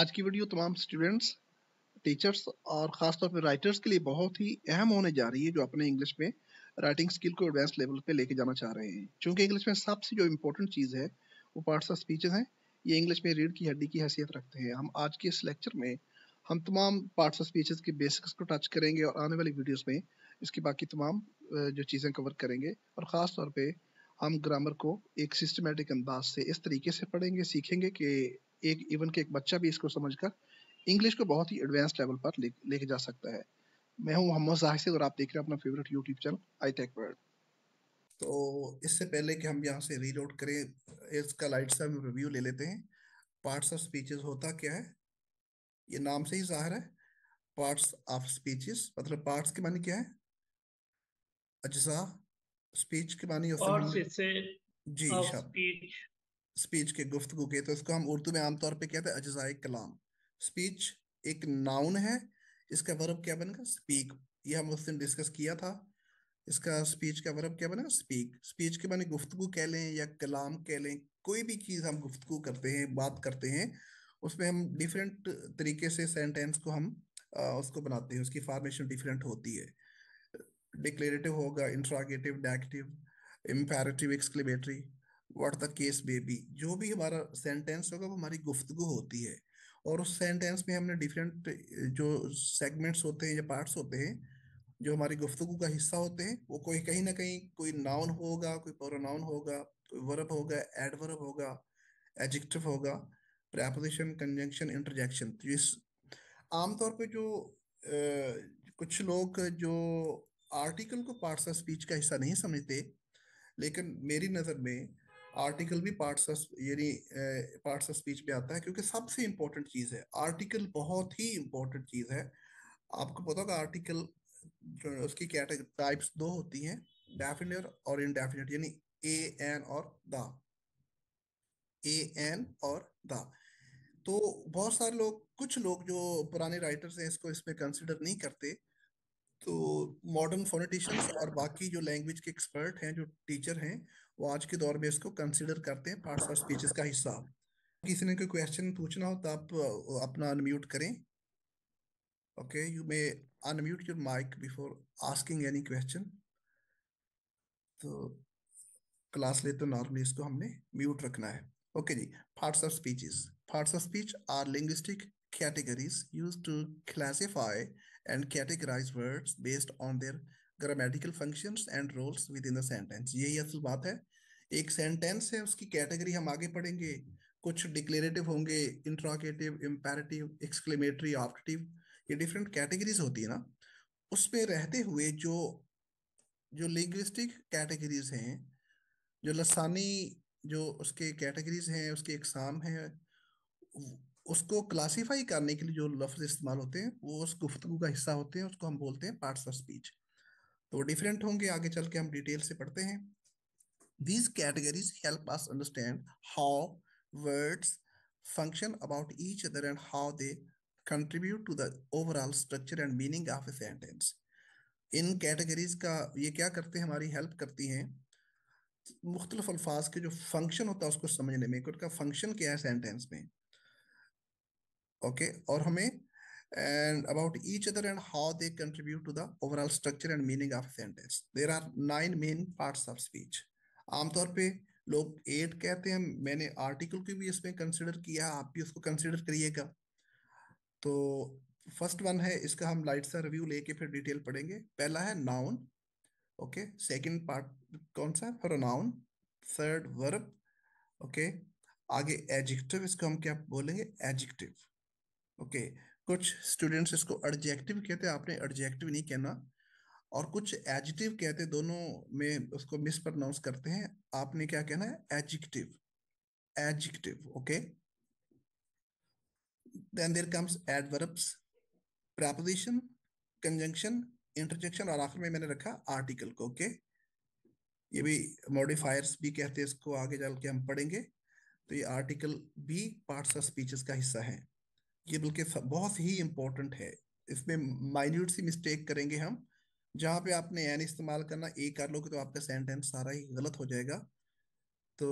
आज की वीडियो तमाम स्टूडेंट्स टीचर्स और ख़ासतौर पर राइटर्स के लिए बहुत ही अहम होने जा रही है जो अपने इंग्लिश में राइटिंग स्किल को एडवांस लेवल पे लेके जाना चाह रहे हैं क्योंकि इंग्लिश में सबसे जो इम्पोर्टेंट चीज़ है वो पार्ट्स ऑफ स्पीचेज हैं ये इंग्लिश में रीढ़ की हड्डी की हैसियत रखते हैं हम आज के इस लेक्चर में हम तमाम पार्ट्स ऑफ स्पीचेज के बेसिक्स को टच करेंगे और आने वाली वीडियोज़ में इसकी बाकी तमाम जो चीज़ें कवर करेंगे और ख़ास तौर पर हम ग्रामर को एक सिस्टमेटिक अंदाज से इस तरीके से पढ़ेंगे सीखेंगे कि एक इवन के एक बच्चा भी इसको समझकर इंग्लिश को बहुत ही एडवांस लेवल पर लेके ले जा सकता है मैं हूं मोहम्मद जाहिद और आप देख रहे हैं अपना favourite YouTube channel I Tech World तो इससे पहले कि हम यहाँ से रीलोड करें इसका लाइट सा रिव्यू ले लेते हैं पार्ट्स ऑफ स्पीचेस होता क्या है ये नाम से ही जाहिर है पार्ट्स ऑफ स्पीचेस मतलब पार्ट्स के माने क्या है अजसा स्पीच के माने जी स्पीच स्पीच के गुफ्तगु के तो इसको हम उर्दू में आमतौर पे कहते हैं अजाय कलाम स्पीच एक नाउन है इसका वर्ब क्या बनेगा स्पीक ये हम उस दिन डिस्कस किया था इसका स्पीच का वर्ब क्या बनेगा स्पीक स्पीच के माने गुफ्तगु कह लें या कलाम कह लें कोई भी चीज़ हम गुफ्तगु करते हैं बात करते हैं उसमें हम डिफरेंट तरीके से सेंटेंस को हम आ, उसको बनाते हैं उसकी फॉर्मेशन डिफरेंट होती है डिक्लेरेटिव होगा इंट्रागेटिव डैक्टिव imperative exclamatory what the case may be जो भी हमारा सेंटेंस होगा वो हमारी गुफ्तगु होती है और उस सेंटेंस में हमने डिफरेंट जो सेगमेंट्स होते हैं या पार्ट्स होते हैं जो हमारी गुफ्तगु का हिस्सा होते हैं वो कोई कहीं ना कहीं कोई नाउन होगा कोई प्रोनाउन होगा कोई वर्ब होगा एडवर्ब होगा एडजेक्टिव होगा प्रेपोजिशन कंजंक्शन इंटरजेक्शन तो इस आमतौर पर जो आ, कुछ लोग जो आर्टिकल को पार्ट्स ऑफ स्पीच का हिस्सा नहीं समझते लेकिन मेरी नज़र में आर्टिकल भी पार्ट्स यानी पार्ट्स ऑफ स्पीच में आता है क्योंकि सबसे इम्पोर्टेंट चीज़ है आर्टिकल बहुत ही इम्पोर्टेंट चीज़ है आपको पता होगा आर्टिकल उसकी कैटेगरी टाइप्स दो होती हैं डेफिनेट और इनडेफिनेट यानी ए एन और द ए एन और द तो बहुत सारे लोग कुछ लोग जो पुराने राइटर्स हैं इसको इसमें कंसिडर नहीं करते तो मॉडर्न फोनेटिशंस और बाकी जो लैंग्वेज के एक्सपर्ट हैं जो टीचर हैं वो आज के दौर में इसको कंसिडर करते हैं पार्ट्स और स्पीचेस का हिस्सा किसी ने कोई क्वेश्चन पूछना हो तो आप अपना अनम्यूट करें okay you may unmute your mic before asking any question तो क्लास ले तो नॉर्मली इसको हमने म्यूट रखना है ओके जी parts of speeches parts of speech are linguistic categories used to classify and categorise words based on their grammatical function and roles within sentence यही असल बात है एक सेंटेंस है उसकी कैटेगरी हम आगे पढ़ेंगे कुछ डिक्लेरेटिव होंगे इंट्रोगेटिव इम्पेरेटिव एक्सक्लेमेटरी ऑप्टिव ये डिफरेंट कैटेगरीज होती है ना उस पर रहते हुए जो जो लिंग्विस्टिक कैटेगरीज हैं जो लसानी जो उसके कैटेगरीज हैं उसके एग्जाम हैं उसको क्लासीफाई करने के लिए जो लफ्ज इस्तेमाल होते हैं वो उस गुफ्तु का हिस्सा होते हैं उसको हम बोलते हैं पार्ट्स ऑफ स्पीच तो डिफरेंट होंगे आगे चल के हम डिटेल से पढ़ते हैं these categories help us understand how words function about each other and how they contribute to the overall structure and meaning of a sentence इन कैटेगरीज का ये क्या करते हैं हमारी हेल्प करती हैं मुख्तलिफ अल्फाज के जो फंक्शन होता है उसको समझने में उनका फंक्शन क्या है सेंटेंस में ओके और हमें and about each other and how they contribute to the overall structure and meaning of sentence there are nine main part of speech आमतौर पर लोग एट कहते हैं मैंने आर्टिकल को भी इसमें कंसिडर किया आप भी उसको कंसिडर करिएगा तो फर्स्ट वन है इसका हम लाइट सा रिव्यू लेके फिर डिटेल पढ़ेंगे पहला है नाउन ओके सेकंड पार्ट कौन सा प्रोनाउन थर्ड वर्ब ओके आगे एडजेक्टिव इसको हम क्या बोलेंगे एडजेक्टिव ओके कुछ स्टूडेंट्स इसको एडजेक्टिव कहते हैं आपने एडजेक्टिव नहीं कहना और कुछ एजिटिव कहते दोनों में उसको मिस प्रनाउंस करते हैं आपने क्या कहना है adjective adjective okay then there comes adverbs preposition conjunction interjection और आखिर में मैंने रखा आर्टिकल को ओके okay? ये भी मॉडिफायर्स भी कहते हैं इसको आगे चल के हम पढ़ेंगे तो ये आर्टिकल भी पार्ट्स ऑफ स्पीचेस का हिस्सा है ये बल्कि बहुत ही इम्पोर्टेंट है इसमें माइन्यूट सी मिस्टेक करेंगे हम जहाँ पे आपने एन इस्तेमाल करना ए कर लोगे तो आपका सेंटेंस सारा ही गलत हो जाएगा तो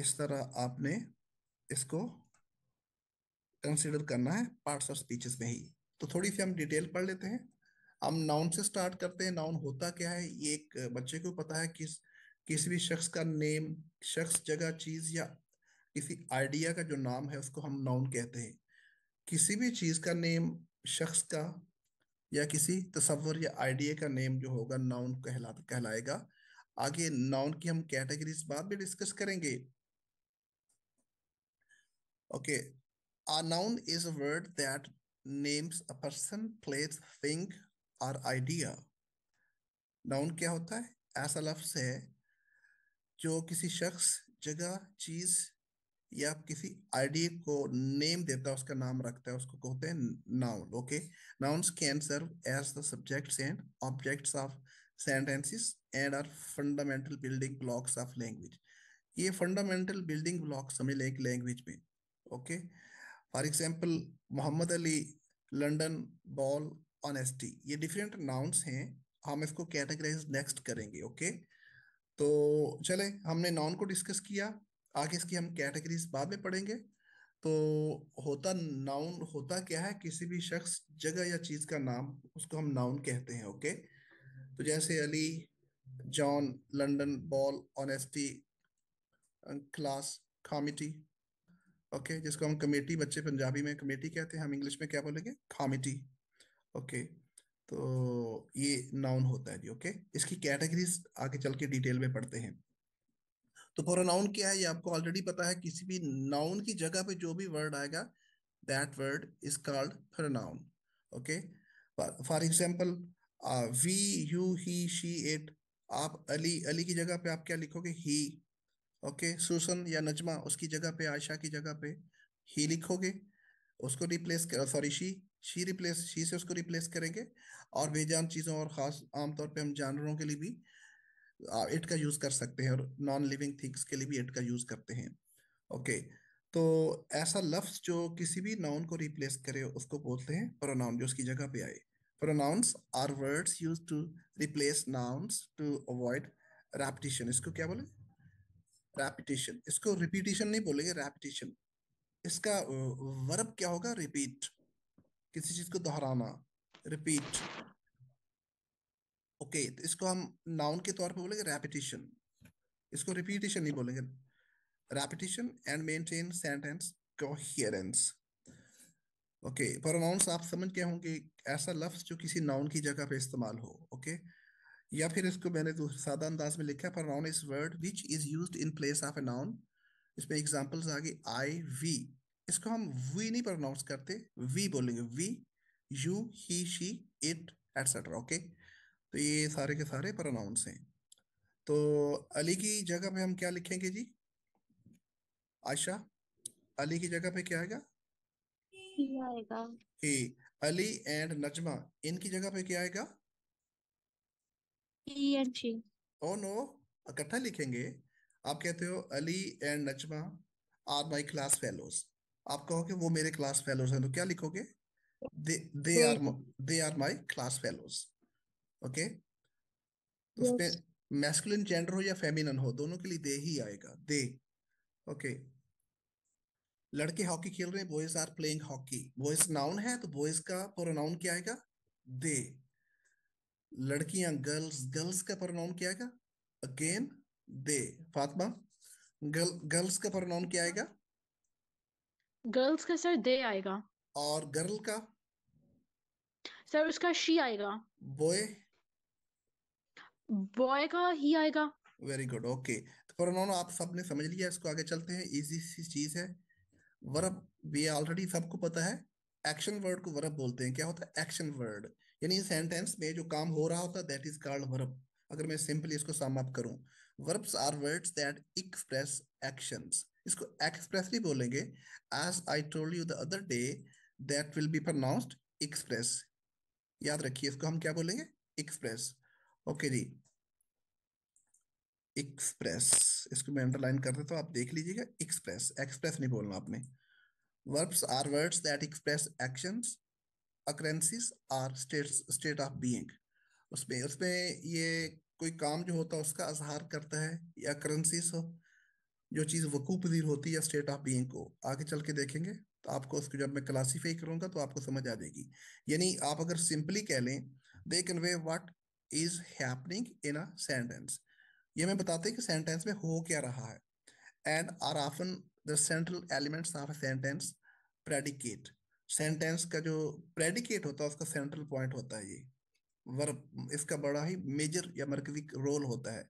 इस तरह आपने इसको कंसिडर करना है पार्ट्स ऑफ स्पीचेस में ही तो थोड़ी सी हम डिटेल पढ़ लेते हैं हम नाउन से स्टार्ट करते हैं नाउन होता क्या है ये एक बच्चे को पता है किस किसी भी शख्स का नेम शख्स जगह चीज या किसी आइडिया का जो नाम है उसको हम नाउन कहते हैं किसी भी चीज का नेम शख्स का या किसी तस्वर या आइडिया का नेम जो होगा नाउन कहला कहलाएगा आगे नाउन की हम कैटेगरी बाद में डिस्कस करेंगे okay uh noun is a word that names a person place thing और आइडिया नाउन क्या होता है ऐसा लफ्स है जो किसी शख्स जगह चीज या आप किसी आईडी को नेम देता है उसका नाम रखता है उसको कहते हैं noun okay nouns can serve as the subjects and objects of sentences and are fundamental building blocks of language ये फंडामेंटल बिल्डिंग ब्लॉक समझ लें एक लैंग्वेज में okay for example Mohammad Ali London ball honesty ये डिफरेंट नाउन्स हैं हम इसको categorise next करेंगे ओके okay? तो चले हमने नाउन को डिस्कस किया आगे इसकी हम कैटेगरीज बाद में पढ़ेंगे तो होता नाउन होता क्या है किसी भी शख्स जगह या चीज का नाम उसको हम नाउन कहते हैं ओके तो जैसे Ali John London ball honesty class committee okay जिसको हम कमेटी बच्चे पंजाबी में कमेटी कहते हैं हम इंग्लिश में क्या बोलेंगे खामिटी ओके तो ये नाउन होता है जी ओके इसकी कैटेगरीज आगे चल के डिटेल में पढ़ते हैं तो प्रोनाउन क्या है ये आपको ऑलरेडी पता है किसी भी नाउन की जगह पे जो भी वर्ड आएगा that word is called pronoun okay for example we you he she it आप अली अली की जगह पे आप क्या लिखोगे ही ओके सुसन या नजमा उसकी जगह पे आयशा की जगह पे ही लिखोगे उसको replace sorry she she replace she से उसको रिप्लेस करेंगे और बेजान चीज़ों और ख़ास आमतौर पे हम जानवरों के लिए भी एट का यूज कर सकते हैं और नॉन लिविंग थिंग्स के लिए भी एट का यूज करते हैं ओके तो ऐसा लफ्ज जो किसी भी नाउन को रिप्लेस करे उसको बोलते हैं प्रोनाउन जो उसकी जगह पे आए pronouns are words use to replace nouns to avoid repetition इसको क्या बोले रैपिटेशन इसको रिपीटेशन नहीं बोलेंगे रैपिटेशन इसका वर्ब क्या होगा रिपीट किसी चीज को दोहराना रिपीट ओके तो इसको हम नाउन के तौर पे बोलेंगे रेपिटेशन इसको रिपीटेशन नहीं बोलेंगे repetition and maintain sentence coherence okay pronouns आप समझ गए होंगे ऐसा लफ्ज जो किसी नाउन की जगह पे इस्तेमाल हो ओके okay? या फिर इसको मैंने तो सादा अंदाज में लिखा noun is word which is use in place of a noun इसमें एग्जाम्पल्स आ गई आई वी इसको हम वी नहीं प्रोनाउंस करते वी बोलेंगे we you he she it etcetera okay okay? तो ये सारे के सारे प्रोनाउंस हैं तो अली की जगह पे हम क्या लिखेंगे जी आशा अली की जगह पे क्या आएगा आएगा ही अली एंड नजमा इनकी जगह पे क्या आएगा e ओ नो इकट्ठा लिखेंगे आप कहते हो Ali and Najma are my class fellows आप कहोगे वो मेरे क्लास फेलोज हैं तो क्या लिखोगे they are they are my class fellows okay तो उसमें मैस्कुलिन जेंडर हो या फेमिनन हो दोनों के लिए दे ही आएगा दे ओके लड़के हॉकी खेल रहे हैं boys are playing hockey boys noun है तो बॉयज का प्रोनाउन क्या आएगा दे लड़कियां गर्ल्स गर्ल्स का प्रोनाउन क्या आएगा again they Fatima girl girls का प्रोनाउन क्या आएगा गर्ल्स का सर दे आएगा और गर्ल का सर उसका शी आएगा बॉय बॉय का ही आएगा वेरी गुड ओके तो नो आप सब ने समझ लिया इसको आगे चलते हैं इजी सी चीज है वर्ब वी ऑलरेडी सबको पता है एक्शन वर्ड को वर्ब बोलते हैं क्या होता है एक्शन वर्ड यानी सेंटेंस में जो काम हो रहा होता है दैट इज कॉल्ड वर्ब अगर मैं सिंपली इसको सम अप करूं verbs are words that express actions इसको एक्सप्रेसली बोलेंगे as I told you the other day that will be pronounced express याद रखिए इसको हम क्या बोलेंगे एक्सप्रेस ओके जी एक्सप्रेस इसको मैं अंडरलाइन कर देता हूँ आप देख लीजिएगा एक्सप्रेस एक्सप्रेस नहीं बोलना आपने verbs are words that express actions occurrences or state state of being उसमें उसमें ये कोई काम जो होता है उसका अजहार करता है या करेंसीस हो जो चीज़ वकू पजीर होती है या स्टेट ऑफ बीइंग को आगे चल के देखेंगे तो आपको उसको जब मैं क्लासीफाई करूंगा तो आपको समझ आ जाएगी यानी आप अगर सिंपली कह लें they convey what is happening in a sentence ये हमें बताते हैं कि सेंटेंस में हो क्या रहा है and are often the central elements of a sentence predicate sentence का जो प्रेडिकेट होता है उसका सेंट्रल पॉइंट होता है ये वर्ब इसका बड़ा ही मेजर या मरकजी रोल होता है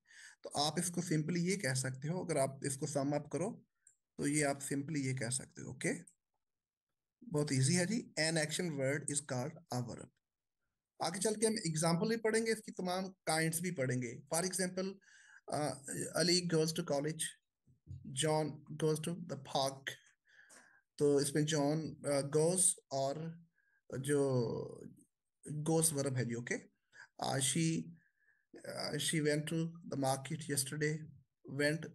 तो आप इसको सिंपली ये कह सकते हो अगर आप इसको सम अप करो तो ये आप सिंपली ये कह सकते हो ओके okay? बहुत इजी है जी an action word is called a verb आगे चल के हम एग्जाम्पल भी पढ़ेंगे इसकी तमाम काइंड भी पढ़ेंगे for example Ali goes to college John goes to the park तो इसमें जॉन गोज uh, और जो गोस वर्ब है जी okay she she went to the market yesterday went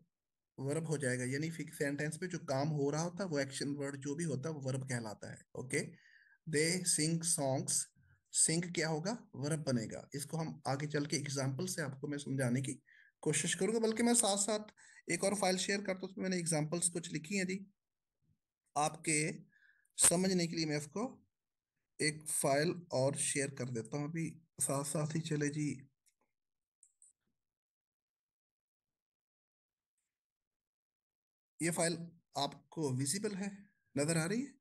verb हो जाएगा यानी फिक्स सेंटेंस में जो काम हो रहा होता है वो एक्शन वर्ड जो भी होता है वो वर्ब कहलाता है okay they sing songs sing क्या होगा वर्ब बनेगा इसको हम आगे चल के एग्जाम्पल से आपको मैं समझाने की कोशिश करूंगा बल्कि मैं साथ साथ एक और फाइल शेयर करता हूँ उसमें तो मैंने एग्जाम्पल्स कुछ लिखी हैं जी आपके समझने के लिए मैं इसको एक फाइल और शेयर कर देता हूँ अभी साथ साथ ही चले जी ये फाइल आपको विजिबल है नजर आ रही है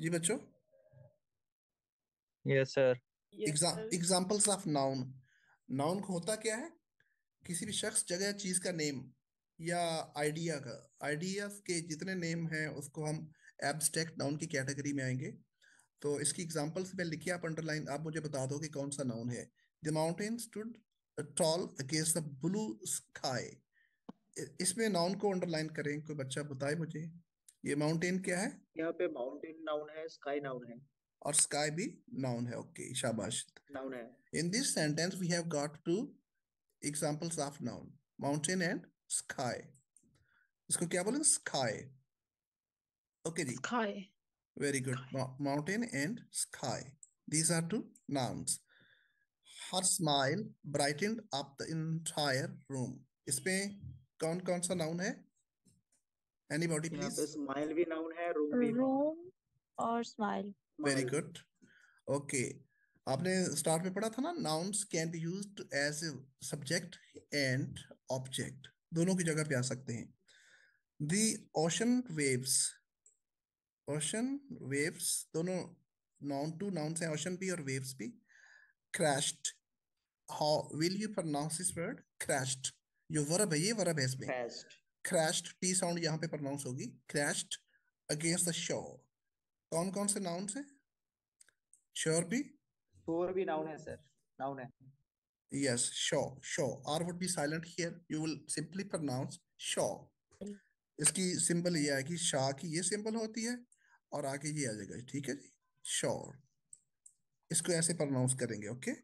जी बच्चों yes sir examples of noun noun होता क्या है किसी भी शख्स जगह चीज का नेम या आइडिया का आइडिया के जितने नेम हैं उसको हम एब्स्ट्रैक्ट नाउन की कैटेगरी में आएंगे तो इसकी एग्जाम्पल्स मैं लिखी आप अंडरलाइन आप मुझे बता दो कि कौन सा नाउन है the mountain stood tall against the blue sky इसमें नाउन को अंडरलाइन करें कोई बच्चा बताए मुझे ये माउंटेन क्या है यहाँ पे माउंटेन नाउन है स्काई नाउन है और स्काई भी नाउन है ओके शाबाश नाउन है in this sentence we have got two examples of noun mountain and sky इसको क्या बोलेंगे स्काई ओके जी sky very good mountain and sky these are two nouns her smile brightened up the entire room इसमें कौन कौन सा noun है anybody please smile भी नाउन है रूम भी रूम और स्माइल वेरी गुड ओके आपने स्टार्ट में पढ़ा था ना nouns can be used as a subject and object दोनों की जगह पे आ सकते हैं the ocean waves ocean waves दोनों नाउन टू नाउन्स हैं ओशन भी और वेव्स भी crashed how will you pronounce this word crashed जो वर्ब है ये वर्ब है इसमें क्रैश्ड टी साउंड यहाँ पे प्रोनाउंस होगी क्रैश्ड अगेंस्ट द शोर कौन कौन से नाउन से श्योर भी श्योर भी नाउन है सर नाउन है yes shaw shaw r would be silent here you will simply pronounce shaw इसकी सिंबल ये है कि शाह की ये सिंबल होती है और आगे ये आ जाएगा ठीक है जी शोर इसको ऐसे प्रोनाउंस करेंगे ओके okay?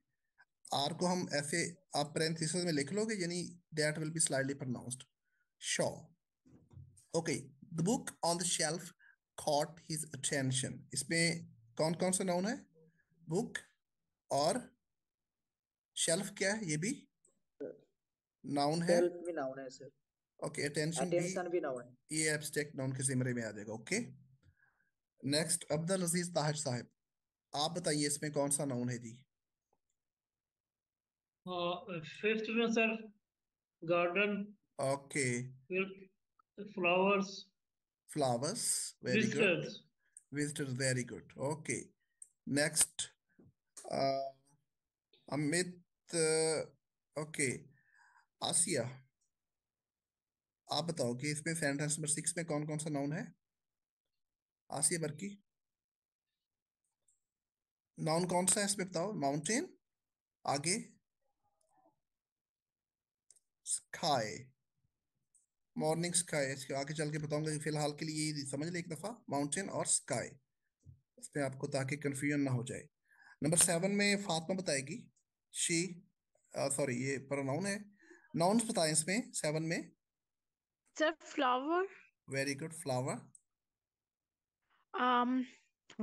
आर को हम ऐसे आप पेरेंथिस में लिख लोगे यानी that will be slightly pronounced shore okay the book on the shelf caught his attention इसमें कौन कौन सा नाउन है बुक और शेल्फ क्या है ये भी नाउन है ओके अटेंशन भी, नाउन है ये एब्स्ट्रैक्ट नाउन के जिमरे में आ जाएगा ओके नेक्स्ट अब्दुल अजीज ताहिर साहब आप बताइए इसमें कौन सा नाउन है जी फिफ्थ uh, में sir garden okay flowers flowers. Very Visitors. good. Visitors. Very good. Okay. Next. Uh, Amit. Uh, okay. Asiya आप बताओ कि इसमें सेंटेंस नंबर सिक्स में कौन कौन सा नाउन है आसिया बर्की नाउन कौन सा है इसमें बताओ माउंटेन आगे sky मॉर्निंग स्काई इसके आगे चल के बताऊंगा कि फिलहाल के लिए ये समझ लें एक दफ़ा माउंटेन और स्काई इसमें आपको ताकि कंफ्यूजन ना हो जाए नंबर सेवन में फातमा बताएगी शी सॉरी uh, ये प्रोनाउन है नाउन्स बताए इसमें सेवन में sir flower very good flower um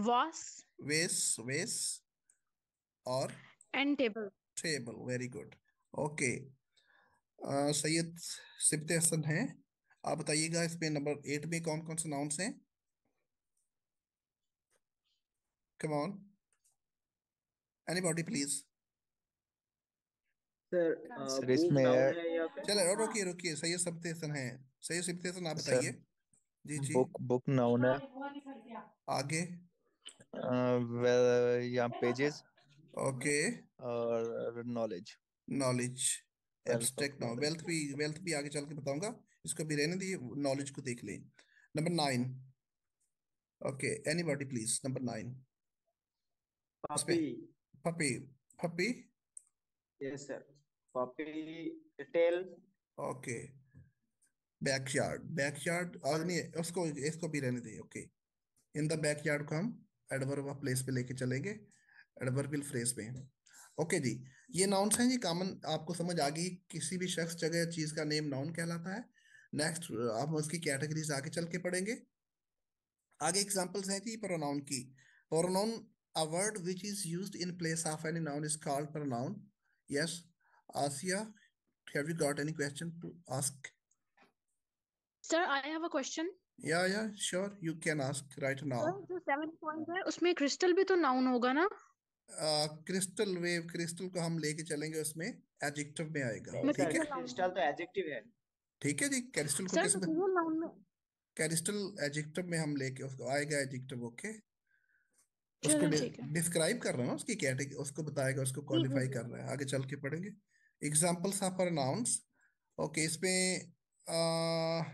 vase vase vase और and table table very good okay uh, Syed Sibt Hasan हैं आप बताइएगा इसमें नंबर एट में कौन कौन से नाउंस हैं come on anybody please sir इसमें चलो रुकिए रुकिए सही सब्टेशन है सही सब्टेशन आप बताइए जी जी बुक बुक नाउन है आगे वेल या पेजेस ओके और knowledge knowledge abstract noun wealth भी वेल्थ भी आगे चल के बताऊंगा इसको भी रहने दिए नॉलेज को देख लें number nine okay anybody please number nine puppy puppy yes sir puppy tail okay backyard backyard और नहीं उसको इसको भी रहने दें ओके इन द बैकयार्ड को हम एडवर्ब ऑफ प्लेस पे लेके चलेंगे एडवर्बिल फ्रेज में ओके जी ये नाउन्स हैं ये कॉमन आपको समझ आ गई किसी भी शख्स जगह चीज का नेम नाउन कहलाता है नेक्स्ट आप उसकी कैटेगरीज आगे चल के पढ़ेंगे आगे एग्जाम्पल्स हैं जी प्रोनाउन की pronoun a word which is used in place of any noun is called pronoun yes asia have you got any question to ask sir i have a question yeah yeah sure you can ask right now sir, जो seventh point है उसमें crystal भी तो noun होगा ना crystal wave crystal को हम लेके चलेंगे उसमें एडजेक्टिव में आएगा ठीक है क्रिस्टल तो एडजेक्टिव है ठीक है जी कैरिस्टल को कैसे तो कैरिस्टल एडजेक्टिव में हम लेके उसको आएगा एडजेक्टिव ओके उसको डिस्क्राइब कर रहा है उसकी कैटेगरी उसको बताएगा उसको क्वालिफाई कर रहा है आगे चल के पढ़ेंगे एग्जांपल्स ऑफ नाउंस ओके इसमें आ,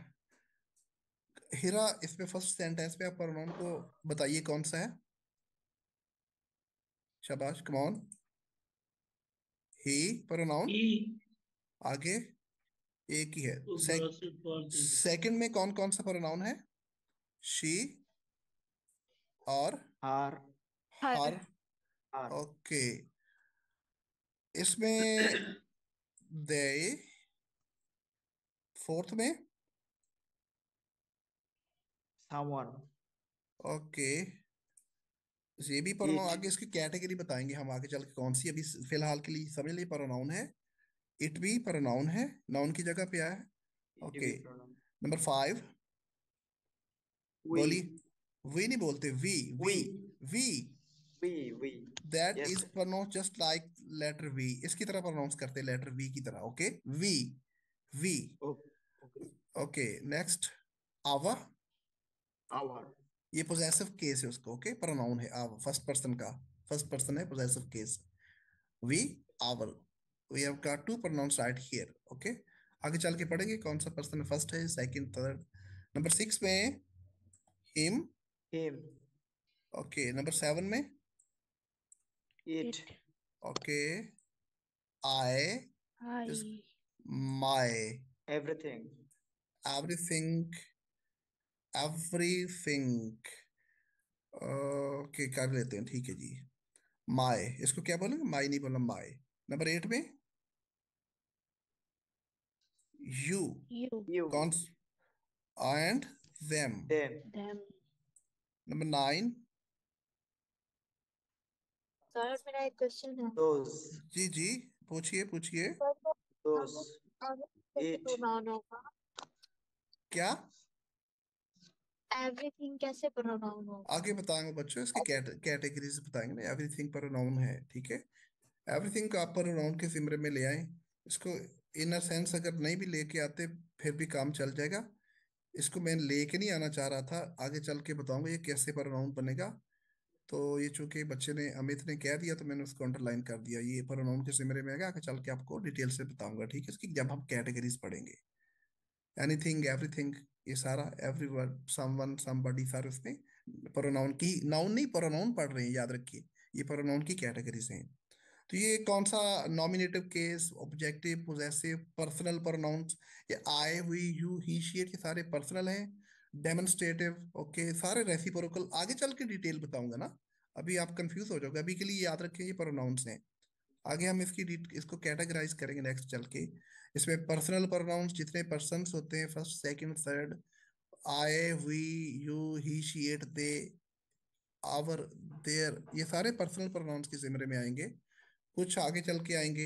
हिरा इसमें फर्स्ट सेंटेंस में आप प्रोनाउन को बताइए कौन सा है शाबाश कम ऑन ही प्रोनाउन आगे एक ही है तो सेकंड में कौन कौन सा प्रोनाउन है शी और हर हर ओके इसमें दे फोर्थ में समवन ओके ये भी प्रोनाउन आगे इसकी कैटेगरी बताएंगे हम आगे चल के कौन सी अभी फिलहाल के लिए समझ लिए प्रोनाउन है इट भी पर नाउन है नाउन की जगह पे आया है ओके नंबर फाइव बोली वी नहीं बोलते we we we that is pronounce just like letter V इसकी तरह प्रोनाउंस करते लेटर वी की तरह okay we we okay next our our ये पोजेसिव केस है उसको ओके okay? प्रोनाउन है आवर फर्स्ट पर्सन का फर्स्ट पर्सन है possessive case we our we have got to pronounce right here okay आगे चल के पढ़ेंगे कौन सा पर्सन फर्स्ट है सेकंड थर्ड नंबर सिक्स में him him okay number seven में it okay I my everything everything everything okay कर लेते हैं ठीक है जी माय इसको क्या बोलेंगे माय नहीं बोला माय नंबर एट में you, you, you. Cons and them. them. them. Number 9 जी जी पूछिए पूछिए दोस प्रोनाउन क्या एवरीथिंग कैसे प्रोनाउन आगे बताएंगे बच्चों इसके कैटेगरीज बताएंगे ना एवरीथिंग प्रोनाउन है ठीक है एवरीथिंग को आप प्रोनाउन के सिमरे में ले आए इसको इनर सेंस अगर नहीं भी लेके आते फिर भी काम चल जाएगा इसको मैं लेके नहीं आना चाह रहा था आगे चल के बताऊंगा ये कैसे प्रोनाउन बनेगा तो ये चूंकि बच्चे ने अमित ने कह दिया तो मैंने उसको अंडरलाइन कर दिया ये प्रोनाउन के जिमरे में आएगा आगे चल के आपको डिटेल से बताऊंगा ठीक है इसकी जब हम कैटेगरीज पढ़ेंगे एनीथिंग एवरीथिंग ये सारा एवरी वर्ड समवन समबडी सारे उसमें प्रोनाउन की नाउन नहीं प्रोनाउन पढ़ रहे हैं याद रखिए ये प्रोनाउन की कैटेगरीज हैं तो ये कौन सा nominative case objective possessive personal pronouns ये आए हुई यू ही शेयर ये सारे पर्सनल हैं डेमोन्स्ट्रेटिव ओके सारे प्रोकल आगे चल के डिटेल बताऊंगा ना अभी आप कंफ्यूज हो जाओगे अभी के लिए याद रखें ये प्रोनाउंस हैं आगे हम इसकी इसको कैटेगराइज करेंगे नेक्स्ट चल के इसमें पर्सनल प्रोनाउंस जितने पर्सन होते हैं फर्स्ट सेकेंड थर्ड आए हुई you he she it they our their ये सारे पर्सनल प्रोनाउंस के जिमरे में आएंगे कुछ आगे चल के आएंगे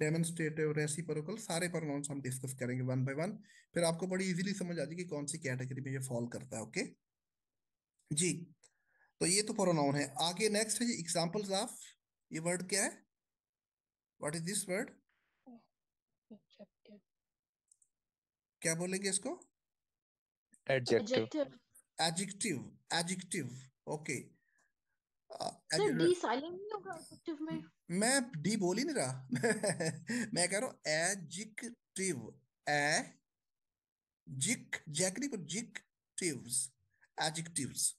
डेमोन्स्ट्रेटिव रेसिप्रोकल सारे प्रोनाउंस हम डिस्कस करेंगे वन बाय वन फिर आपको बड़ी इजीली समझ आ जाएगी कौन सी कैटेगरी में ये फॉल करता है ओके जी तो ये तो प्रोनाउन है आगे नेक्स्ट है एग्जांपल्स ऑफ ये वर्ड क्या है व्हाट इज दिस वर्ड क्या बोलेंगे इसको एडजेक्टिव एडजेक्टिव एडजेक्टिव ओके मैं डी बोल ही नहीं रहा मैं कह रहा हूं एडजेक्टिव ए जिक जैक नहीं पर जिक्टिव्स एडजेक्टिव्स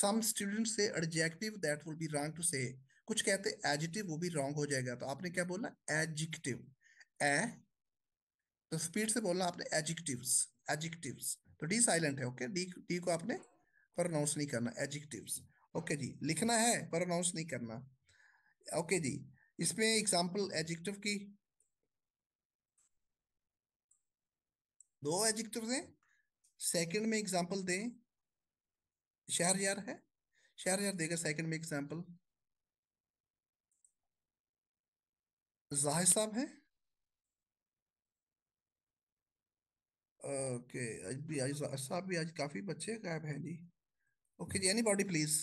सम स्टूडेंट से adjective that will be wrong to say कुछ कहते एडजेक्टिव वो भी रॉन्ग हो जाएगा तो आपने क्या बोलना एडजेक्टिव ए तो स्पीड से बोलना आपने एडजेक्टिव्स एडजेक्टिव्स तो डी साइलेंट है ओके डी डी को आपने प्रोनाउंस नहीं करना एडजेक्टिव्स ओके जी लिखना है पर अनाउंस नहीं करना ओके जी इसमें एग्जाम्पल एडजेक्टिव की दो एडजेक्टिव हैं सेकंड में एग्जाम्पल दें शहर यार है शहर यार देगा सेकंड में एग्जाम्पल जाहिर साहब है ओके आज भी आज साहब भी आज काफी बच्चे गायब हैं जी ओके जी एनी बॉडी प्लीज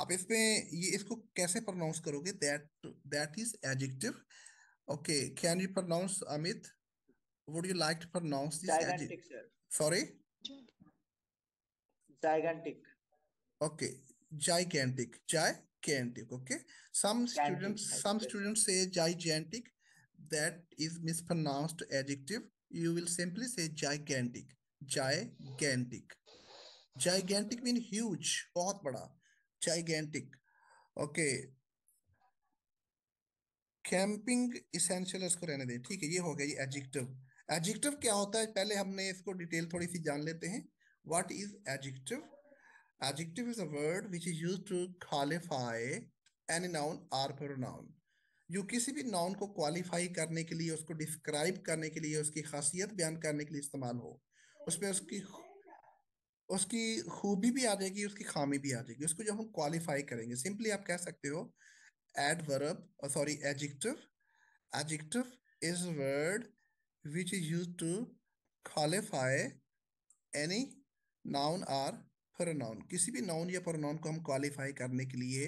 आप इसमें ये इसको कैसे प्रोनाउंस करोगे that that is adjective okay can you pronounce Amit would you like to pronounce this gigantic sir. sorry gigantic okay gigantic gigantic okay some gigantic, students some students say gigantic that is mispronounced adjective you will simply say gigantic gigantic gigantic mean huge bahut bada gigantic. Okay. Camping essential इसको रहने दें ठीक है ये हो गया ये adjective adjective क्या होता है पहले हमने इसको डिटेल थोड़ी सी जान लेते हैं what is adjective adjective is a word which is used to qualify any noun or pronoun जो किसी भी नाउन को क्वालिफाई करने के लिए उसको डिस्क्राइब करने के लिए उसकी खासियत बयान करने के लिए इस्तेमाल हो उसमें उसकी उसकी खूबी भी आ जाएगी उसकी खामी भी आ जाएगी उसको जब हम क्वालिफाई करेंगे सिंपली आप कह सकते हो adverb sorry adjective adjective is word which is use to qualify any noun or pronoun किसी भी नाउन या फर नाउन को हम क्वालिफाई करने के लिए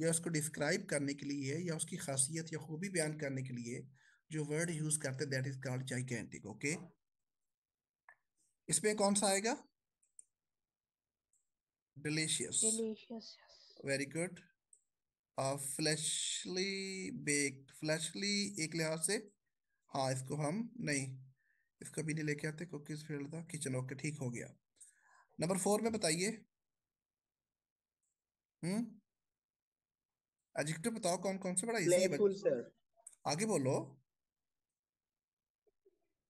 या उसको डिस्क्राइब करने के लिए या उसकी खासियत या खूबी बयान करने के लिए जो वर्ड यूज करते that is called gigantic okay इसमें कौन सा आएगा Delicious. Delicious. Yes. Very good. Uh, fleshly baked. Fleshly एक लिहाज से हाँ इसको हम नहीं इसको भी नहीं लेके आते कुकीज फील्ड था किचन ओके ठीक हो गया नंबर फोर में बताइए हम्म एडजेक्टिव बताओ कौन कौन से बड़ा प्लेफुल सर आगे बोलो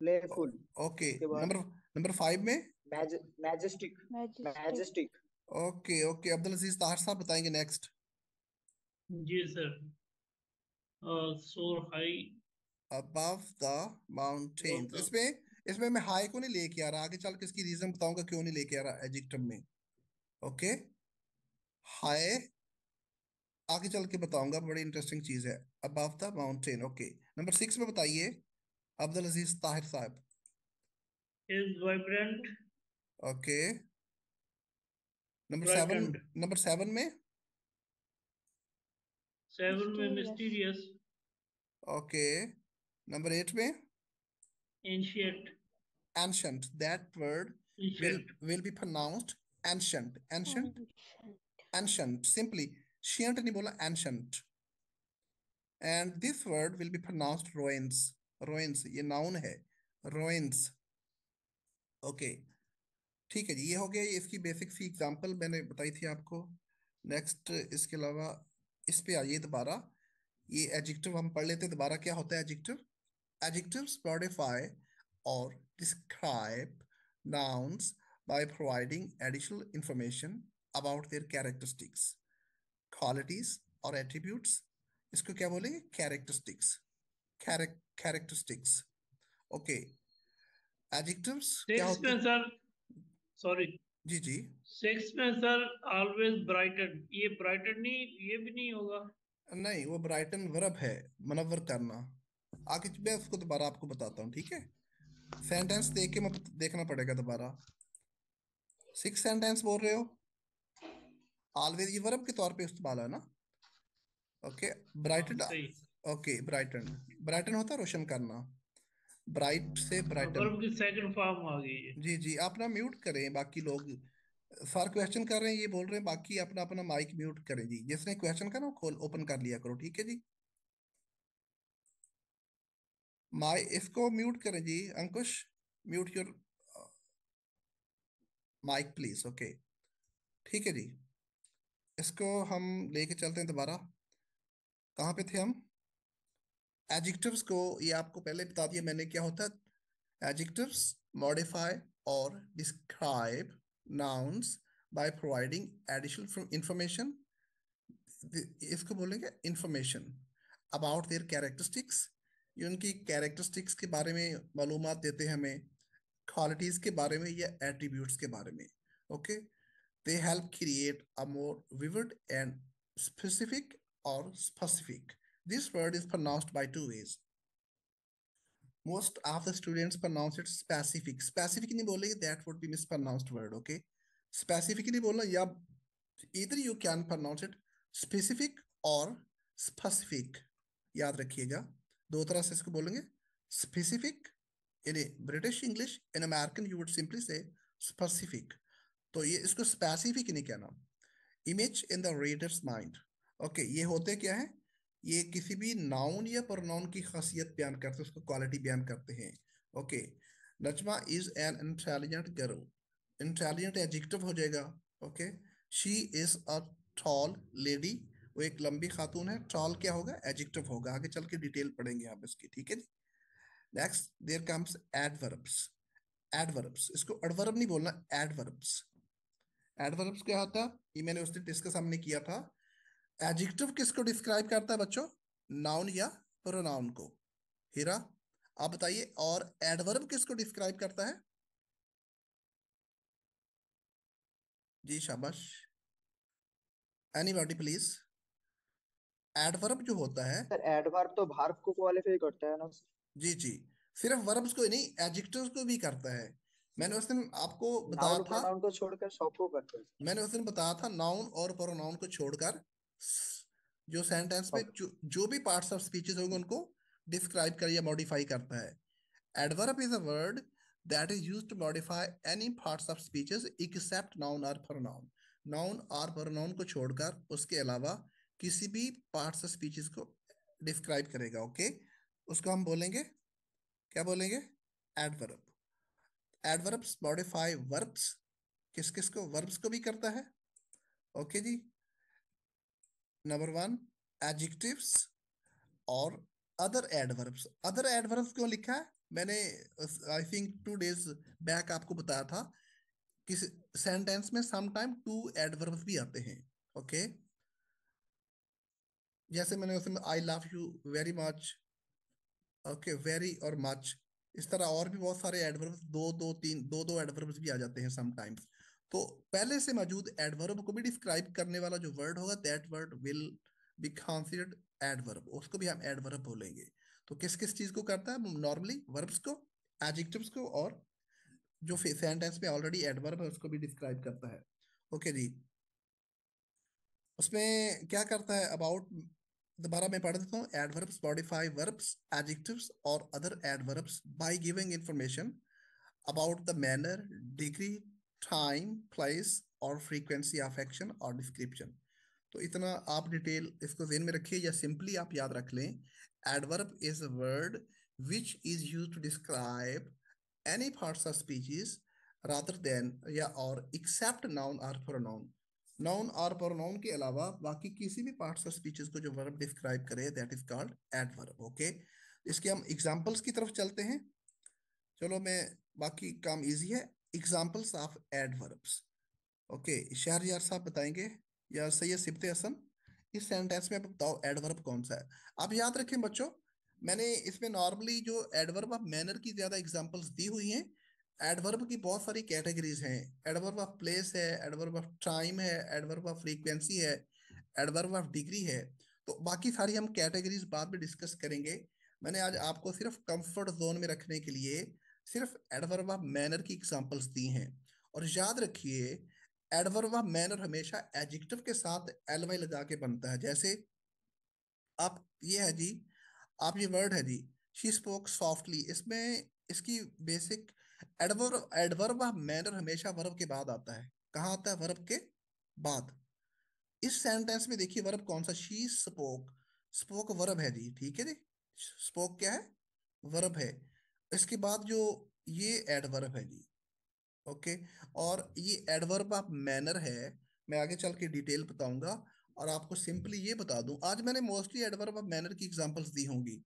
playful okay number number five में majestic majestic okay okay Abdul Aziz Tahir साहब बताएंगे नेक्स्ट जी sir soar high above the mountain इसमें इसमें मैं हाई को नहीं लेके आ रहा आगे चल के इसकी रीजन बताऊंगा क्यों नहीं लेके आ रहा एडजेक्टिव में ओके हाई आगे चल के बताऊंगा बड़ी इंटरेस्टिंग चीज है above the mountain okay number six में बताइए अब्दुल अजीज ताहिर साहब is vibrant okay number seven number seven में सेवन में मिस्टीरियस ओके नंबर एट में ancient ancient that word ancient. will will be pronounced ancient ancient ancient simply shient nahi bola ancient and this word will be pronounced ruins ruins ye noun hai ruins okay ठीक है जी ये हो गया इसकी basic सी example मैंने बताई थी आपको नेक्स्ट इसके अलावा इस पे आइए दोबारा ये एडजेक्टिव हम पढ़ लेते हैं दोबारा क्या होता है एडजेक्टिव एडजेक्टिव्स मॉडिफाई और describe nouns by providing additional information about their characteristics qualities और एट्रीब्यूट्स इसको क्या बोलेंगे कैरेक्टरिस्टिक्स कैरेक्टरिस्टिक्स ओके एडजेक्टिव्स क्या होते हैं सर सॉरी जी जी सेक्स में सर ऑलवेज ब्राइटन ये ब्राइटन नहीं ये भी नहीं होगा नहीं वो ब्राइटन वर्ब है मनवर करना आगे मैं उसको दोबारा आपको बताता हूँ ठीक है सेंटेंस देख के देखना पड़ेगा दोबारा सिक्स सेंटेंस बोल रहे हो ऑलवेज ये वर्ब के तौर पे इस्तेमाल है ना okay brighten okay brighten brighten होता है रोशन करना ब्राइट से ब्राइटन की सेकंड फॉर्म आ गई है जी जी आप ना म्यूट करें बाकी लोग सर क्वेश्चन कर रहे हैं ये बोल रहे हैं बाकी अपना अपना माइक म्यूट करें जी जिसने क्वेश्चन का ना खोल ओपन कर लिया करो ठीक है जी माइ इसको म्यूट करें जी Ankush mute your mic please okay ठीक है जी इसको हम लेके चलते हैं दोबारा कहाँ पे थे हम एडजेक्टिव्स को ये आपको पहले बता दिया मैंने क्या होता है एडजेक्टिव्स मॉडिफाई और describe nouns by providing additional information इसको बोलेंगे इंफॉर्मेशन अबाउट देयर कैरेक्टरिस्टिक्स ये उनकी कैरेक्टरिस्टिक्स के बारे में मालूम देते हैं हमें क्वालिटीज के बारे में या एट्रीब्यूट्स के बारे में okay they help create a more vivid and specific और specific This word is pronounced by two ways. Most of the students pronounce it specific. Specific नहीं बोलेंगे that would be mispronounced word. Okay. Specific नहीं बोलना या either you can pronounce it specific or specific. याद रखिएगा दो तरह से इसको बोलेंगे in a British English in American you would simply say specific. तो ये इसको specific नहीं कहना Image in the reader's mind. Okay, ये होते क्या है ये किसी भी नाउन या प्रोनाउन की खासियत बयान करते हैं उसको क्वालिटी बयान करते हैं okay Najma is an intelligent girl intelligent adjective हो जाएगा okay she is a tall lady वो एक लंबी खातून है टॉल क्या होगा एडजेक्टिव होगा आगे चल के डिटेल पढ़ेंगे आप इसकी ठीक है जी next there comes adverbs adverbs इसको एडवर्ब नहीं बोलना एडवर्ब्स एडवर्ब्स क्या होता ये मैंने उस दिन डिस्कस हमने किया था एडजेक्टिव किसको डिस्क्राइब करता है बच्चों नाउन या प्रोनाउन को हीरा आप बताइए और एडवर्ब किसको डिस्क्राइब करता है जी शाबाश एनीबॉडी प्लीज एडवर्ब जो होता है सर एडवर्ब तो भार्ब को क्वालिफाई तो करता है ना जी जी सिर्फ वर्ब्स को ही नहीं एडजेक्टिव्स को भी करता है मैंने उस दिन आपको बताया था नाउन को छोड़कर सब को करता है मैंने उस दिन बताया था नाउन और प्रोनाउन को छोड़कर जो सेंटेंस में जो, जो भी पार्ट्स ऑफ स्पीचेस होंगे उनको डिस्क्राइब कर या मॉडिफाई करता है adverb is a word that is use to modify any parts of speeches except noun और प्रोनाउन नाउन और प्रोनाउन को छोड़कर उसके अलावा किसी भी पार्ट्स ऑफ स्पीचेस को डिस्क्राइब करेगा ओके okay? उसको हम बोलेंगे क्या बोलेंगे एडवर्ब एडवर्ब्स मॉडिफाई वर्ब्स किस किस को वर्ब्स को भी करता है ओके okay जी नंबर वन एडजेक्टिव्स और अदर एडवर्ब्स अदर एडवर्ब्स क्यों लिखा है मैंने I think two days back आपको बताया था कि सेंटेंस में समटाइम टू एडवर्ब्स भी आते हैं ओके okay? जैसे मैंने उसमें I love you very much okay very और मच इस तरह और भी बहुत सारे एडवर्ब्स दो दो तीन दो दो एडवर्ब्स भी आ जाते हैं समटाइम्स तो पहले से मौजूद एडवर्ब को भी डिस्क्राइब करने वाला जो वर्ड होगा that word will be considered adverb उसको भी हम एडवर्ब बोलेंगे तो किस किस चीज को करता है नॉर्मली वर्ब्स को एडजेक्टिव्स को और जो सेंटेंस में ऑलरेडी एडवर्ब है उसको भी डिस्क्राइब करता है ओके okay जी उसमें क्या करता है अबाउट दोबारा मैं पढ़ देता हूँ एडवर्ब्स मॉडिफाई वर्ब्स एडजेक्टिव्स और other adverbs by giving information about the manner degree time place और फ्रीक्वेंसी ऑफ एक्शन और डिस्क्रिप्शन तो इतना आप डिटेल इसको जेन में रखिए या सिंपली आप याद रख लें adverb is a word which is use to describe any parts of speeches rather than या और except noun or pronoun noun और नाउन के अलावा बाकी किसी भी पार्ट्स ऑफ स्पीचेस को जो वर्ब डिस्क्राइब करे that is called adverb okay इसके हम एग्जाम्पल्स की तरफ चलते हैं चलो मैं बाकी काम इजी है एग्जाम्पल्स ऑफ एडवर्ब्स ओके शहर यार साहब बताएंगे या सैयद सिबत हसन इस सेंटेंस में आप बताओ एडवर्ब कौन सा है आप याद रखें बच्चों मैंने इसमें नॉर्मली जो एडवर्ब ऑफ मैनर की ज्यादा एग्जाम्पल्स दी हुई हैं एडवर्ब की बहुत सारी कैटेगरीज हैं एडवर्ब ऑफ प्लेस है एडवर्ब ऑफ टाइम है एडवर्ब ऑफ फ्रीक्वेंसी है एडवर्ब ऑफ डिग्री है तो बाकी सारी हम कैटेगरीज बाद में डिस्कस करेंगे मैंने आज आपको सिर्फ कंफर्ट जोन में रखने के लिए सिर्फ एडवर्ब ऑफ मैनर की एग्जांपल्स दी हैं और याद रखिए एडवर्ब ऑफ मैनर हमेशा एडजेक्टिव के साथ एल वाई लगा के बनता है जैसे आप ये है जी आप ये वर्ड है जी शी स्पोक सॉफ्टली इसमें इसकी basic adverb adverb of manner हमेशा वर्ब के बाद आता है कहाँ आता है वर्ब के बाद इस सेंटेंस में देखिए वर्ब कौन सा शी स्पोक स्पोक वर्ब है जी ठीक है जी स्पोक क्या है वर्ब है इसके बाद जो ये एडवर्ब है जी ओके और ये एडवर्ब ऑफ मैनर है मैं आगे चल के डिटेल बताऊंगा और आपको सिंपली ये बता दूं आज मैंने मोस्टली एडवर्ब ऑफ मैनर की एग्जांपल्स दी होंगी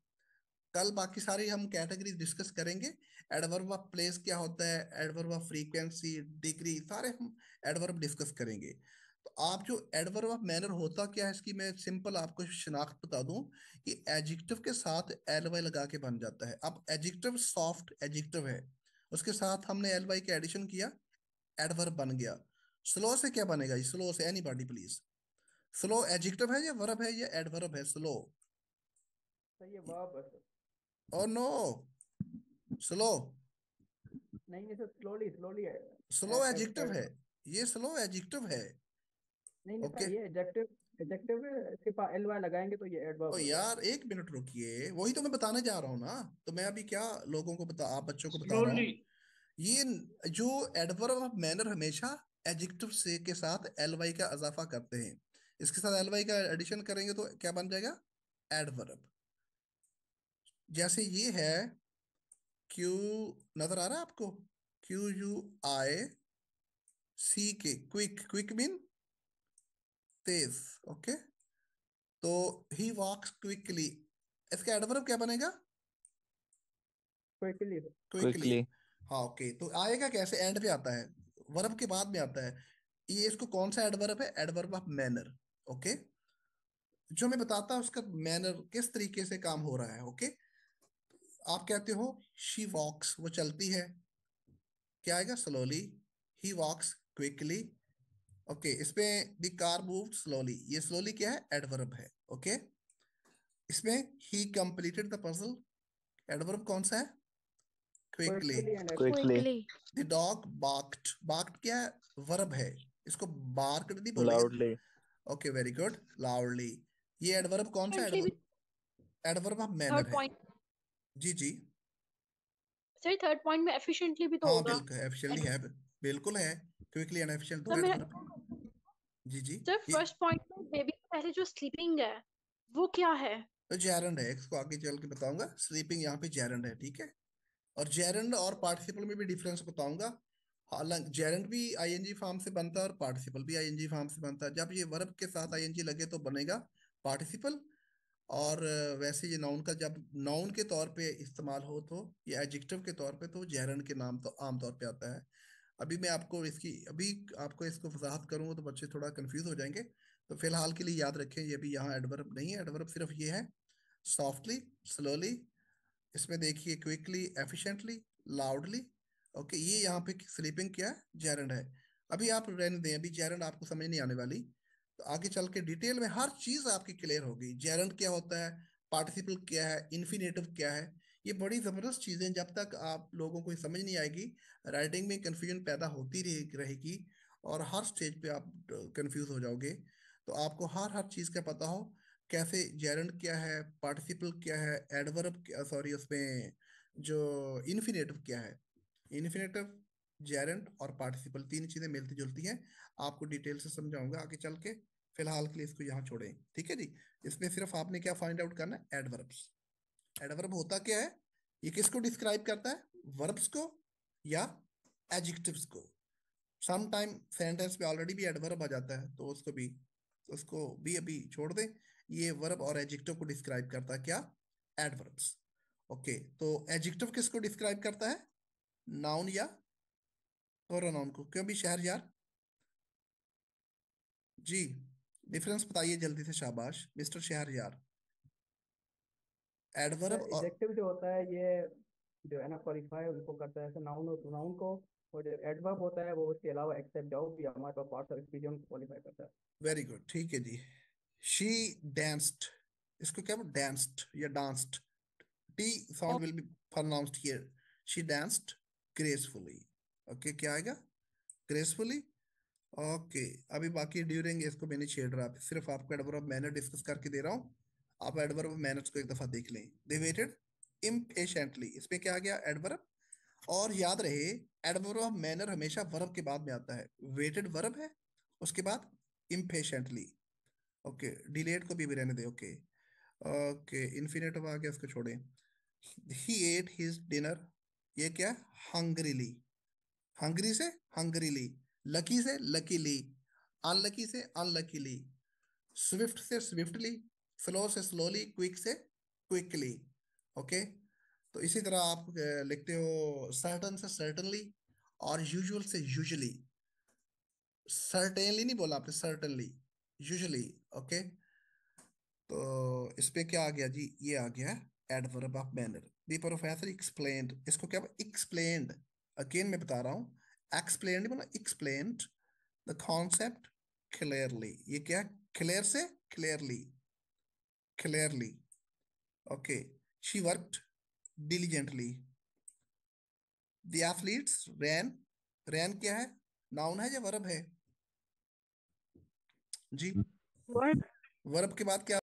कल बाकी सारी हम कैटेगरी डिस्कस करेंगे एडवर्ब ऑफ प्लेस क्या होता है एडवर्ब ऑफ फ्रीक्वेंसी डिग्री सारे हम एडवर्ब डिस्कस करेंगे तो आप जो एडवर्ब ऑफ मैनर होता क्या है इसकी मैं सिंपल आपको शिनाख्त बता दूं कि एडजेक्टिव के साथ एल वाई लगा के बन जाता है अब एडजेक्टिव सॉफ्ट एडजेक्टिव है उसके साथ हमने एल वाई का एडिशन किया एडवर्ब बन गया स्लो से क्या बनेगा ये स्लो से anybody please slow adjective है या वर्ब है या एडवर्ब है स्लो और नो स्लो नहीं स्लोली स्लोली स्लो एडजेक्टिव है ये स्लो एडजेक्टिव है नहीं नहीं okay. ये एडजेक्टिव एडजेक्टिव इसके एल वाई लगाएंगे तो ये एडवर्ब ओ यार एक मिनट रुकिए वही तो मैं बताने जा रहा हूँ ना तो मैं अभी क्या लोगों को बता आप बच्चों को बता रहा हूँ ये जो एडवर्ब ऑफ मैनर हमेशा एडजेक्टिव से के साथ एल वाई का इजाफा करते हैं इसके साथ एल वाई का एडिशन करेंगे तो क्या बन जाएगा एडवर्ब जैसे ये है क्यू नजर आ रहा है आपको Q U I C K quick quick mean तेज ओके तो ही वॉक्स क्विकली इसके एडवर्ब क्या बनेगा क्विकली क्विकली हाँ ओके तो आएगा कैसे एंड पे आता है वर्ब के बाद में आता है ये इसको कौन सा एडवर्ब है एडवर्ब ऑफ मैनर ओके जो मैं बताता हूँ उसका मैनर किस तरीके से काम हो रहा है ओके आप कहते हो शी वॉक्स वो चलती है क्या आएगा slowly he walks quickly okay इसमें द कार मूव स्लोली ये स्लोली क्या है एडवर्ब है ओके okay? इसमें he completed the puzzle adverb कौन सा है quickly quickly the dog barked barked क्या है वर्ब है इसको बार्क्ड नहीं loudly okay very good loudly ये एडवर्ब कौन सा एडवर्ब एडवर्ब ऑफ मैनर है जी जी सर थर्ड पॉइंट में एफिशिएंटली भी तो हाँ, होगा हां बिल्कुल एफिशिएंटली है बिल्कुल है क्विकली एंड एफिशिएंट दो एडवर्ब तो जी जी सर फर्स्ट पॉइंट में बेबी पहले जो स्लीपिंग है वो क्या है तो जेरंड है इसको आगे चल के बताऊंगा स्लीपिंग यहाँ पे जेरंड है ठीक है और जेरंड और पार्टिसिपल में भी डिफरेंस बताऊंगा हालांकि जेरंड भी आईएनजी फॉर्म से बनता है और पार्टिसिपल भी आईएनजी फॉर्म से बनता है जब ये वर्ब के साथ आईएनजी लगे तो बनेगा पार्टिसिपल और वैसे ये नाउन का जब नाउन के तौर पे इस्तेमाल हो तो ये एडजेक्टिव के तौर पे तो जेरंड के नाम तो आमतौर पे आता है अभी मैं आपको इसकी अभी आपको इसको वजाहत करूंगा तो बच्चे थोड़ा कंफ्यूज हो जाएंगे तो फिलहाल के लिए याद रखें ये भी यहाँ एडवर्ब नहीं है एडवर्ब सिर्फ ये है सॉफ्टली स्लोली इसमें देखिए क्विकली एफिशिएंटली लाउडली ओके ये यहाँ पे स्लीपिंग क्या है जेरन है अभी आप रहने दें अभी जेरन आपको समझ नहीं आने वाली तो आगे चल के डिटेल में हर चीज आपकी क्लियर होगी जेरन क्या होता है पार्टिसिपल क्या है इन्फिनेटिव क्या है ये बड़ी ज़बरदस्त चीज़ें जब तक आप लोगों को समझ नहीं आएगी राइटिंग में कन्फ्यूजन पैदा होती रहेगी और हर स्टेज पे आप कंफ्यूज हो जाओगे तो आपको हर हर चीज़ का पता हो कैसे जैरन क्या है पार्टिसिपल क्या है एडवर्ब सॉरी उसमें जो इन्फिनेटिव क्या है इन्फिनेटिव जेरेंट और पार्टिसिपल तीन चीज़ें मिलती जुलती हैं आपको डिटेल से समझाऊंगा आगे चल के फिलहाल के लिए इसको यहाँ छोड़ें ठीक है जी इसमें सिर्फ आपने क्या फाइंड आउट करना है एडवर्ब्स एडवर्ब होता क्या है ये किसको डिस्क्राइब करता है वर्ब्स को या एडजेक्टिव्स को सम टाइम सेंटेंस में ऑलरेडी भी एडवर्ब आ जाता है तो उसको भी उसको भी अभी छोड़ दें ये वर्ब और एडजेक्टिव को डिस्क्राइब करता है क्या एडवर्ब्स ओके तो एडजेक्टिव किसको डिस्क्राइब करता है नाउन या प्रोनाउन को क्यों भी शहर यार जी डिफरेंस बताइए जल्दी से शाबाश मिस्टर शहर यार एडवर्ब और एडजेक्टिव जो होता है ये जो है ना क्वालिफाई उनको करता है नाउन और प्रोनाउन को और जो एडवर्ब होता है वो उसके अलावा एक्सेप्ट जाओ भी हमारे पास पार्ट और स्पीच उनको क्वालिफाई करता है वेरी गुड ठीक है जी शी डांस्ड इसको क्या बोलते डांस्ड या danced T sound will be pronounced here she danced gracefully okay क्या आएगा ग्रेसफुली ओके okay, अभी बाकी ड्यूरिंग इसको मैंने छेड़ रहा सिर्फ आपको एडवर्ब मैंने डिस्कस करके दे रहा हूँ आप एडवर्ब मैनर्स को एक दफा देख लें दे वेटेड इम्पेशेंटली इसमें क्या आ गया एडवर्ब और याद रहे एडवर्ब ऑफ मैनर हमेशा वर्ब के बाद में आता है वेटेड वर्ब है उसके बाद इम्पेशेंटली ओके डिलेट को भी, भी रहने दे ओके ओके इन्फिनेट आ गया उसको छोड़े ही एट हिज डिनर ये क्या हंगरीली हंगरी से हंगरीली लकी से लकीली अनलकी से अनलकीली स्विफ्ट से स्विफ्टली स्लो से स्लोली क्विक से क्विकली ओके तो इसी तरह आप लिखते हो सर्टन से सर्टनली और यूजुअल से यूजली सर्टेनली नहीं बोला आपने सर्टनली यूजली ओके तो इस पे क्या आ गया जी ये आ गया adverb of manner the professor explain इसको क्या एक्सप्लेन अगेन मैं बता रहा हूँ एक्सप्लेन बोला एक्सप्लेन द कॉन्सेप्ट क्लियरली ये क्या क्लियर से clearly clearly. Okay, she worked diligently. The athletes ran. ran kya hai noun hai ya verb hai ji verb verb ke baad kya